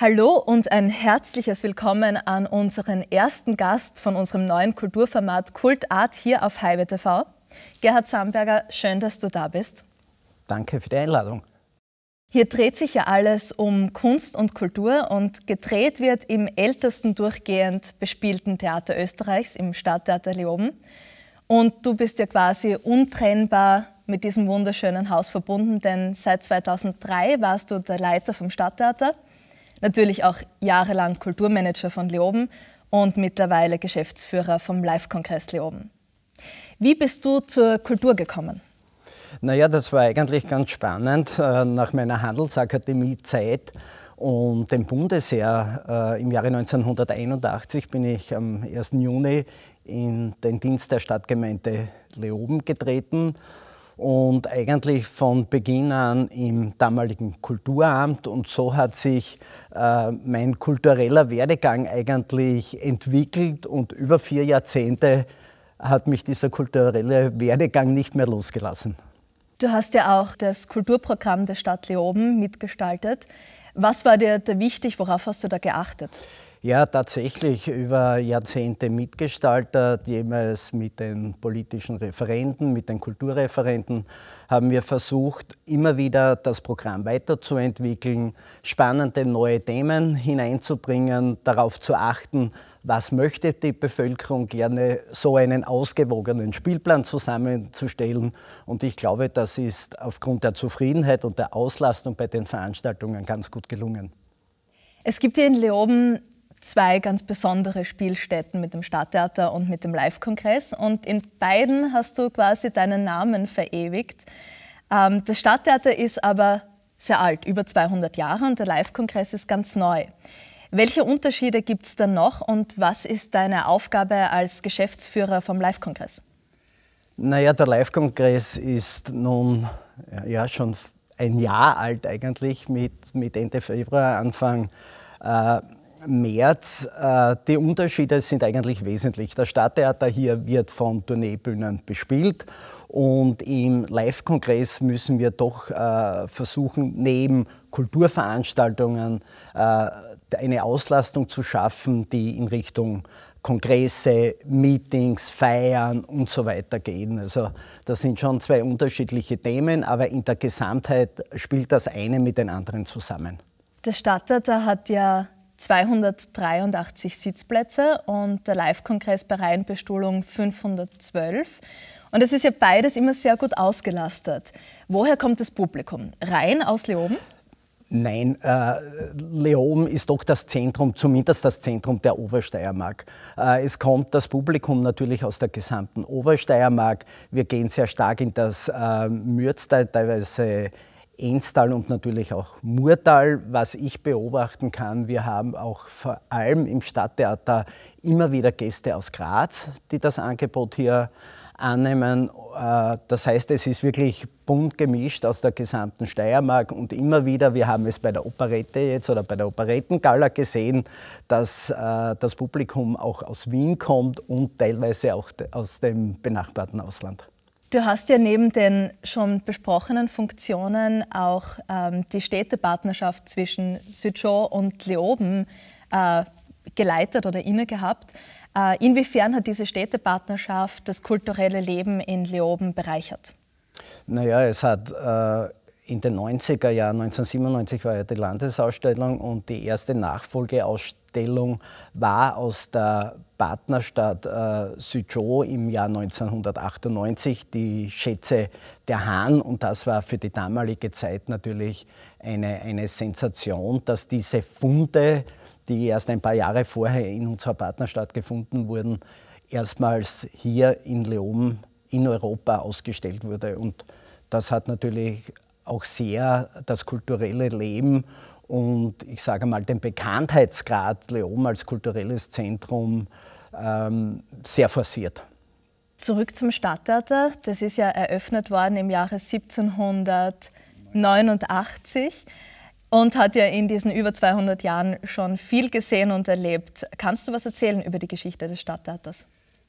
Hallo und ein herzliches Willkommen an unseren ersten Gast von unserem neuen Kulturformat Kult Art hier auf Highway TV. Gerhard Samberger, schön, dass du da bist. Danke für die Einladung. Hier dreht sich ja alles um Kunst und Kultur und gedreht wird im ältesten durchgehend bespielten Theater Österreichs, im Stadttheater Leoben. Und du bist ja quasi untrennbar mit diesem wunderschönen Haus verbunden, denn seit 2003 warst du der Leiter vom Stadttheater natürlich auch jahrelang Kulturmanager von Leoben und mittlerweile Geschäftsführer vom Live-Kongress Leoben. Wie bist du zur Kultur gekommen? Naja, das war eigentlich ganz spannend. Äh, nach meiner Handelsakademie-Zeit und dem Bundesheer äh, im Jahre 1981 bin ich am 1. Juni in den Dienst der Stadtgemeinde Leoben getreten und eigentlich von Beginn an im damaligen Kulturamt. Und so hat sich äh, mein kultureller Werdegang eigentlich entwickelt und über vier Jahrzehnte hat mich dieser kulturelle Werdegang nicht mehr losgelassen. Du hast ja auch das Kulturprogramm der Stadt Leoben mitgestaltet. Was war dir da wichtig? Worauf hast du da geachtet? Ja, tatsächlich über Jahrzehnte mitgestaltet, jemals mit den politischen Referenten, mit den Kulturreferenten, haben wir versucht, immer wieder das Programm weiterzuentwickeln, spannende neue Themen hineinzubringen, darauf zu achten, was möchte die Bevölkerung gerne, so einen ausgewogenen Spielplan zusammenzustellen. Und ich glaube, das ist aufgrund der Zufriedenheit und der Auslastung bei den Veranstaltungen ganz gut gelungen. Es gibt hier in Leoben zwei ganz besondere Spielstätten mit dem Stadttheater und mit dem Live-Kongress. Und in beiden hast du quasi deinen Namen verewigt. Ähm, das Stadttheater ist aber sehr alt, über 200 Jahre, und der Live-Kongress ist ganz neu. Welche Unterschiede gibt es dann noch und was ist deine Aufgabe als Geschäftsführer vom Live-Kongress? Naja, der Live-Kongress ist nun ja, schon ein Jahr alt eigentlich, mit, mit Ende Februar, Anfang äh, März. Äh, die Unterschiede sind eigentlich wesentlich. Das Stadttheater hier wird von Tourneebühnen bespielt und im Live-Kongress müssen wir doch äh, versuchen, neben Kulturveranstaltungen äh, eine Auslastung zu schaffen, die in Richtung Kongresse, Meetings, Feiern und so weiter gehen. Also das sind schon zwei unterschiedliche Themen, aber in der Gesamtheit spielt das eine mit den anderen zusammen. Das Stadttheater hat ja 283 Sitzplätze und der Live-Kongress bei Reihenbestuhlung 512. Und es ist ja beides immer sehr gut ausgelastet. Woher kommt das Publikum? Rein aus Leoben? Nein, äh, Leoben ist doch das Zentrum, zumindest das Zentrum der Obersteiermark. Äh, es kommt das Publikum natürlich aus der gesamten Obersteiermark. Wir gehen sehr stark in das äh, Mürztal, teilweise Enstal und natürlich auch Murtal. Was ich beobachten kann, wir haben auch vor allem im Stadttheater immer wieder Gäste aus Graz, die das Angebot hier annehmen. Äh, das heißt, es ist wirklich bunt gemischt aus der gesamten Steiermark und immer wieder, wir haben es bei der Operette jetzt oder bei der Operettengala gesehen, dass äh, das Publikum auch aus Wien kommt und teilweise auch aus dem benachbarten Ausland. Du hast ja neben den schon besprochenen Funktionen auch ähm, die Städtepartnerschaft zwischen Südschau und Leoben äh, geleitet oder inne gehabt. Äh, inwiefern hat diese Städtepartnerschaft das kulturelle Leben in Leoben bereichert? Naja, es hat äh in den 90er Jahren, 1997 war ja die Landesausstellung und die erste Nachfolgeausstellung Aufstellung war aus der Partnerstadt äh, Suzhou im Jahr 1998 die Schätze der Hahn. Und das war für die damalige Zeit natürlich eine, eine Sensation, dass diese Funde, die erst ein paar Jahre vorher in unserer Partnerstadt gefunden wurden, erstmals hier in Leoben in Europa ausgestellt wurde. Und das hat natürlich auch sehr das kulturelle Leben und ich sage mal den Bekanntheitsgrad Leoben als kulturelles Zentrum ähm, sehr forciert. Zurück zum Stadttheater. Das ist ja eröffnet worden im Jahre 1789 und hat ja in diesen über 200 Jahren schon viel gesehen und erlebt. Kannst du was erzählen über die Geschichte des Stadttheaters?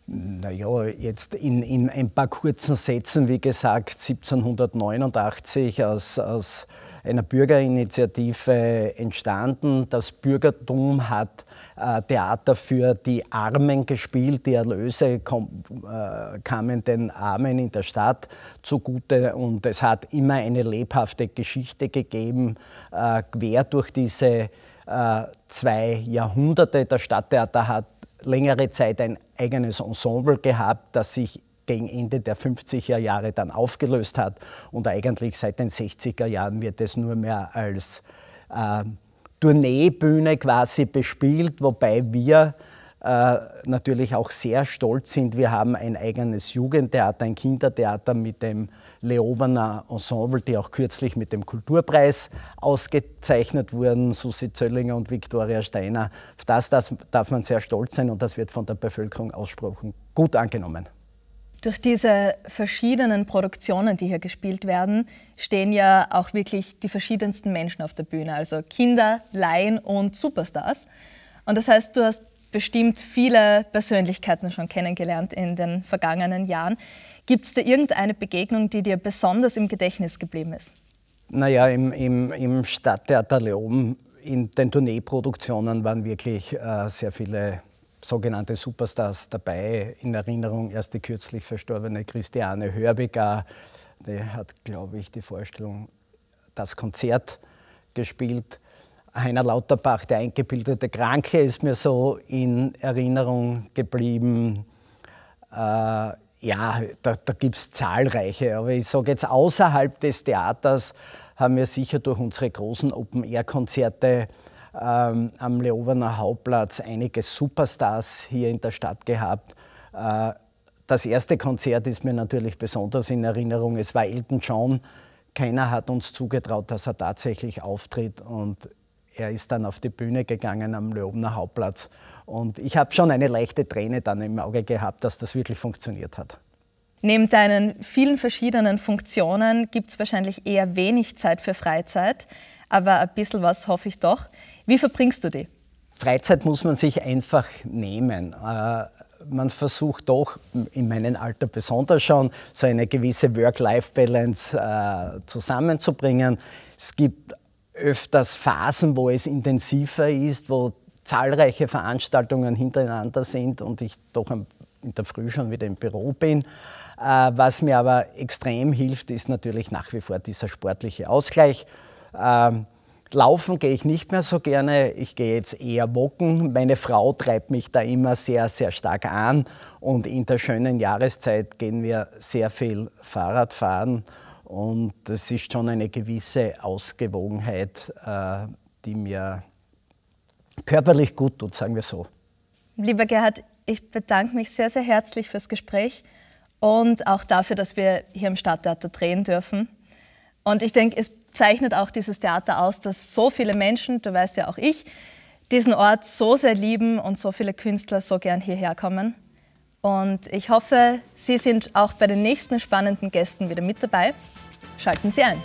Naja, jetzt in, in ein paar kurzen Sätzen, wie gesagt, 1789 aus, aus einer Bürgerinitiative entstanden. Das Bürgertum hat äh, Theater für die Armen gespielt. Die Erlöse kom, äh, kamen den Armen in der Stadt zugute und es hat immer eine lebhafte Geschichte gegeben, äh, quer durch diese äh, zwei Jahrhunderte. Das Stadttheater hat längere Zeit ein eigenes Ensemble gehabt, das sich gegen Ende der 50er Jahre dann aufgelöst hat. Und eigentlich seit den 60er Jahren wird es nur mehr als äh, Tourneebühne quasi bespielt, wobei wir äh, natürlich auch sehr stolz sind. Wir haben ein eigenes Jugendtheater, ein Kindertheater mit dem Leoberner Ensemble, die auch kürzlich mit dem Kulturpreis ausgezeichnet wurden, Susi Zöllinger und Viktoria Steiner. Auf das, das darf man sehr stolz sein und das wird von der Bevölkerung aussprochen gut angenommen. Durch diese verschiedenen Produktionen, die hier gespielt werden, stehen ja auch wirklich die verschiedensten Menschen auf der Bühne, also Kinder, Laien und Superstars. Und das heißt, du hast bestimmt viele Persönlichkeiten schon kennengelernt in den vergangenen Jahren. Gibt es da irgendeine Begegnung, die dir besonders im Gedächtnis geblieben ist? Naja, im, im, im Stadttheater Leoben, in den Tourneeproduktionen waren wirklich äh, sehr viele sogenannte Superstars dabei. In Erinnerung erst die kürzlich verstorbene Christiane Hörbiger, äh, die hat, glaube ich, die Vorstellung, das Konzert gespielt. Heiner Lauterbach, der eingebildete Kranke, ist mir so in Erinnerung geblieben. Äh, ja, da, da gibt es zahlreiche, aber ich sage jetzt, außerhalb des Theaters haben wir sicher durch unsere großen Open-Air-Konzerte ähm, am Leoberner Hauptplatz einige Superstars hier in der Stadt gehabt. Äh, das erste Konzert ist mir natürlich besonders in Erinnerung. Es war Elton John. Keiner hat uns zugetraut, dass er tatsächlich auftritt. Und er ist dann auf die Bühne gegangen am Leobener Hauptplatz. Und ich habe schon eine leichte Träne dann im Auge gehabt, dass das wirklich funktioniert hat. Neben deinen vielen verschiedenen Funktionen gibt es wahrscheinlich eher wenig Zeit für Freizeit, aber ein bisschen was hoffe ich doch. Wie verbringst du die? Freizeit muss man sich einfach nehmen. Äh, man versucht doch, in meinem Alter besonders schon, so eine gewisse Work-Life-Balance äh, zusammenzubringen. Es gibt öfters Phasen, wo es intensiver ist, wo zahlreiche Veranstaltungen hintereinander sind und ich doch in der Früh schon wieder im Büro bin. Äh, was mir aber extrem hilft, ist natürlich nach wie vor dieser sportliche Ausgleich. Ähm, Laufen gehe ich nicht mehr so gerne. Ich gehe jetzt eher walken. Meine Frau treibt mich da immer sehr, sehr stark an. Und in der schönen Jahreszeit gehen wir sehr viel Fahrrad fahren. Und das ist schon eine gewisse Ausgewogenheit, äh, die mir körperlich gut tut, sagen wir so. Lieber Gerhard, ich bedanke mich sehr, sehr herzlich fürs Gespräch und auch dafür, dass wir hier im Stadttheater drehen dürfen. Und ich denke, es zeichnet auch dieses Theater aus, dass so viele Menschen, du weißt ja auch ich, diesen Ort so sehr lieben und so viele Künstler so gern hierher kommen. Und ich hoffe, Sie sind auch bei den nächsten spannenden Gästen wieder mit dabei. Schalten Sie ein.